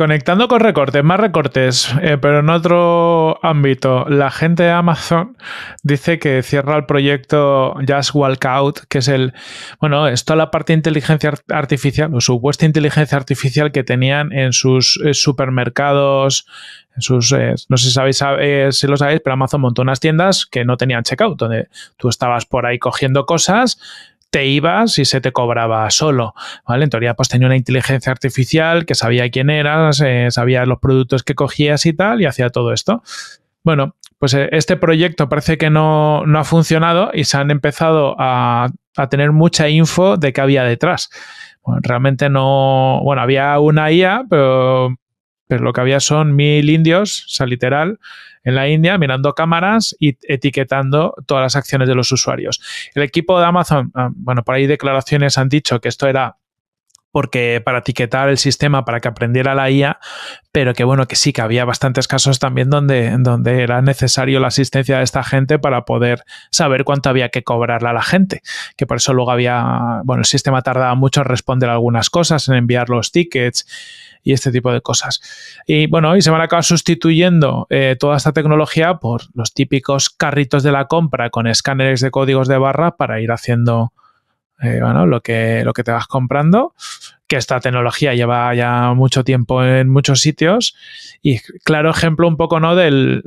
Conectando con recortes, más recortes, eh, pero en otro ámbito, la gente de Amazon dice que cierra el proyecto Just Out, que es el, bueno, es toda la parte de inteligencia artificial o supuesta inteligencia artificial que tenían en sus eh, supermercados, en sus, eh, no sé si sabéis si lo sabéis, pero Amazon montó unas tiendas que no tenían checkout, donde tú estabas por ahí cogiendo cosas te ibas y se te cobraba solo, ¿vale? En teoría, pues tenía una inteligencia artificial que sabía quién eras, eh, sabía los productos que cogías y tal, y hacía todo esto. Bueno, pues eh, este proyecto parece que no, no ha funcionado y se han empezado a, a tener mucha info de qué había detrás. realmente no, bueno, había una IA, pero pero lo que había son mil indios, o sea, literal, en la India, mirando cámaras y etiquetando todas las acciones de los usuarios. El equipo de Amazon, ah, bueno, por ahí declaraciones han dicho que esto era porque para etiquetar el sistema para que aprendiera la IA, pero que bueno, que sí que había bastantes casos también donde, donde era necesario la asistencia de esta gente para poder saber cuánto había que cobrarle a la gente, que por eso luego había, bueno, el sistema tardaba mucho en responder algunas cosas, en enviar los tickets y este tipo de cosas. Y bueno, y se van a acabar sustituyendo eh, toda esta tecnología por los típicos carritos de la compra con escáneres de códigos de barra para ir haciendo eh, bueno, lo que, lo que te vas comprando que esta tecnología lleva ya mucho tiempo en muchos sitios y claro ejemplo un poco no del,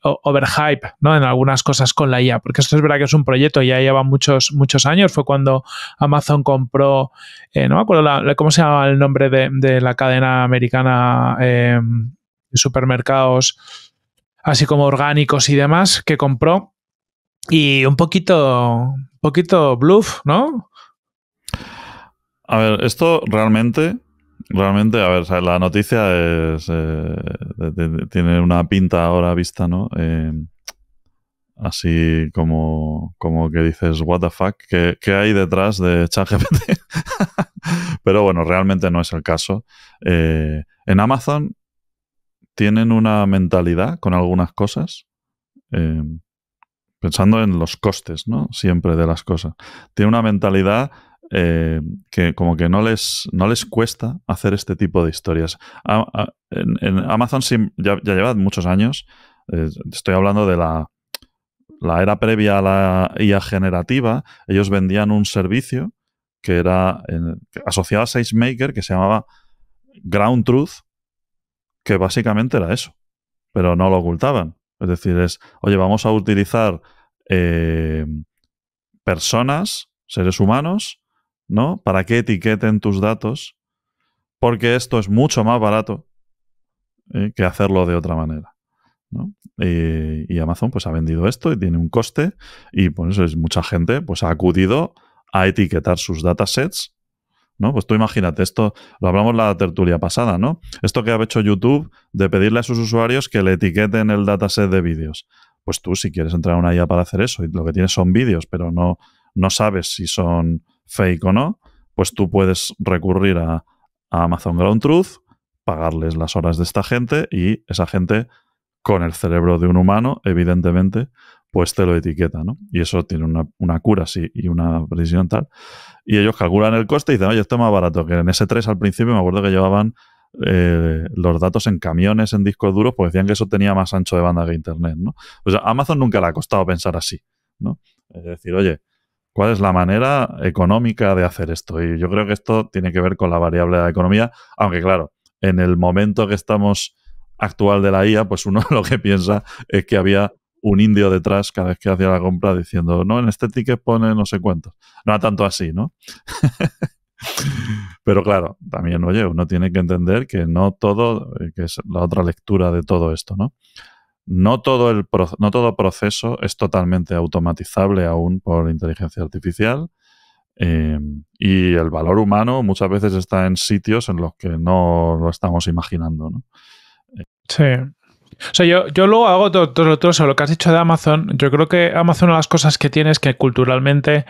overhype ¿no? en algunas cosas con la IA, porque esto es verdad que es un proyecto, ya lleva muchos, muchos años, fue cuando Amazon compró, eh, no me acuerdo cómo se llama el nombre de, la cadena americana em, de supermercados, así como orgánicos y demás, que compró y un poquito, un poquito bluff, ¿no? A ver, esto realmente, realmente, a ver, la noticia es, eh, tiene una pinta ahora vista, ¿no? Eh, así como, como que dices, what the fuck, ¿qué, hay detrás de ChatGPT? Pero bueno, realmente no es el caso. Eh, en Amazon tienen una mentalidad con algunas cosas, pensando en los costes, ¿no? Siempre de las cosas. Tiene una mentalidad eh, que como que no les, no les cuesta hacer este tipo de historias. en, Amazon ya, llevan muchos años, eh, estoy hablando de la, era previa a la IA generativa, ellos vendían un servicio que era asociado a SageMaker que se llamaba Ground Truth, que básicamente era eso, pero no lo ocultaban. Es decir, es, oye, vamos a utilizar eh, personas, seres humanos, ¿no? Para que etiqueten tus datos, porque esto es mucho más barato eh, que hacerlo de otra manera. Y, Amazon pues ha vendido esto y tiene un coste y por pues, eso es mucha gente pues ha acudido a etiquetar sus datasets ¿no? Pues tú imagínate, esto lo hablamos la tertulia pasada, ¿no? Esto que ha hecho YouTube de pedirle a sus usuarios que le etiqueten el dataset de vídeos. Pues tú, si quieres entrar a una IA para hacer eso, y lo que tienes son vídeos, pero no, no sabes si son fake o no, pues tú puedes recurrir a, Amazon Ground Truth, pagarles las horas de esta gente y esa gente con el cerebro de un humano, evidentemente, pues te lo etiqueta, ¿no? Y eso tiene una, cura, sí, y una precisión tal. Y ellos calculan el coste y dicen, oye, esto es más barato, que en S3 al principio me acuerdo que llevaban eh, los datos en camiones, en discos duros, pues decían que eso tenía más ancho de banda que Internet, ¿no? O sea, Amazon nunca le ha costado pensar así, ¿no? Es decir, oye, cuál es la manera económica de hacer esto. Y yo creo que esto tiene que ver con la variable de la economía, aunque claro, en el momento que estamos actual de la IA, pues uno lo que piensa es que había un indio detrás cada vez que hacía la compra diciendo, no, en este ticket pone no sé cuánto. No tanto así, ¿no? Pero claro, también, oye, uno tiene que entender que no todo, eh, que es la otra lectura de todo esto, ¿no? No todo, el no todo proceso es totalmente automatizable aún por inteligencia artificial em, y el valor humano muchas veces está en sitios en los que no lo estamos imaginando. Sí, o sea, yo, luego hago todo, todo, lo que has dicho de Amazon. Yo creo que Amazon una de las cosas que tiene es que culturalmente,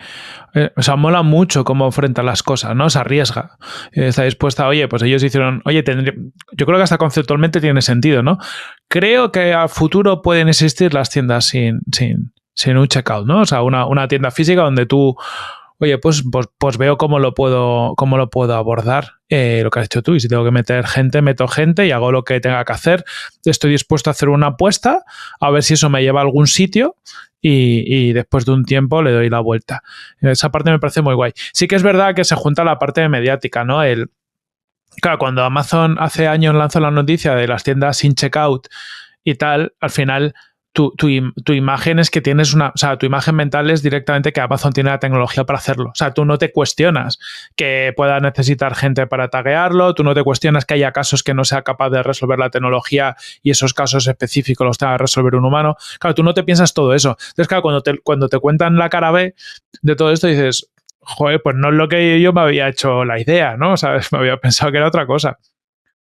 eh, o sea, mola mucho cómo enfrenta las cosas, ¿no? Se arriesga. Eh, está dispuesta, oye, pues ellos hicieron, oye, yo creo que hasta conceptualmente tiene sentido, ¿no? Creo que a futuro pueden existir las tiendas sin, sin, sin un checkout, ¿no? O sea, una, una tienda física donde tú oye, pues, pues, pues, veo cómo lo puedo, lo puedo abordar, eh, lo que has hecho tú. Y si tengo que meter gente, meto gente y hago lo que tenga que hacer. Estoy dispuesto a hacer una apuesta, a ver si eso me lleva a algún sitio. Y, después de un tiempo le doy la vuelta. Esa parte me parece muy guay. Sí que es verdad que se junta la parte mediática, ¿no? El, claro, cuando Amazon hace años lanzó la noticia de las tiendas sin checkout y tal, al final tu, imagen es que tienes una, tu imagen mental es directamente que Amazon tiene la tecnología para hacerlo. O sea, tú no te cuestionas que pueda necesitar gente para taguearlo, tú no te cuestionas que haya casos que no sea capaz de resolver la tecnología y esos casos específicos los tenga a resolver un humano. Claro, tú no te piensas todo eso. Entonces, claro, cuando te, cuando te cuentan la cara B de todo esto, dices, joder, pues no es lo que yo me había hecho la idea, ¿no? O sea, Me había pensado que era otra cosa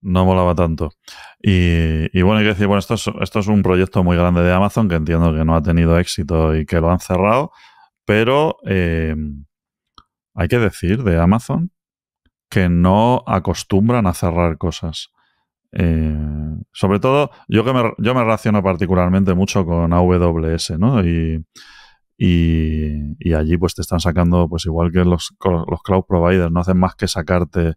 no molaba tanto. Y, bueno, hay que decir, bueno, esto es, esto es un proyecto muy grande de Amazon que entiendo que no ha tenido éxito y que lo han cerrado, pero eh, hay que decir de Amazon que no acostumbran a cerrar cosas. Eh, sobre todo, yo que me, yo me relaciono particularmente mucho con AWS, ¿no? Y, y, y allí pues te están sacando, pues igual que los, los cloud providers, no hacen más que sacarte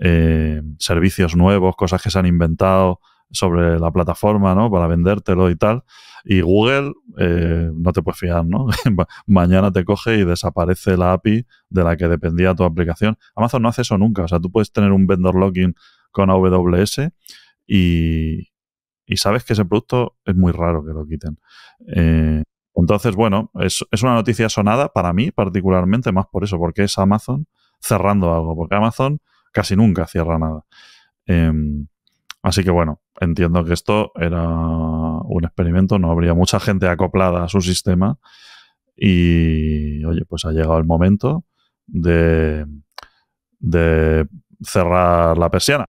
eh, servicios nuevos, cosas que se han inventado sobre la plataforma, ¿no? Para vendértelo y tal. Y Google, eh, no te puedes fiar, ¿no? Mañana te coge y desaparece la API de la que dependía tu aplicación. Amazon no hace eso nunca. O sea, tú puedes tener un vendor locking con AWS y, sabes que ese producto es muy raro que lo quiten. Eh, entonces, bueno, es, es, una noticia sonada para mí particularmente, más por eso, porque es Amazon cerrando algo. Porque Amazon casi nunca cierra nada. Em, así que bueno, entiendo que esto era un experimento, no habría mucha gente acoplada a su sistema y oye, pues ha llegado el momento de, de cerrar la persiana.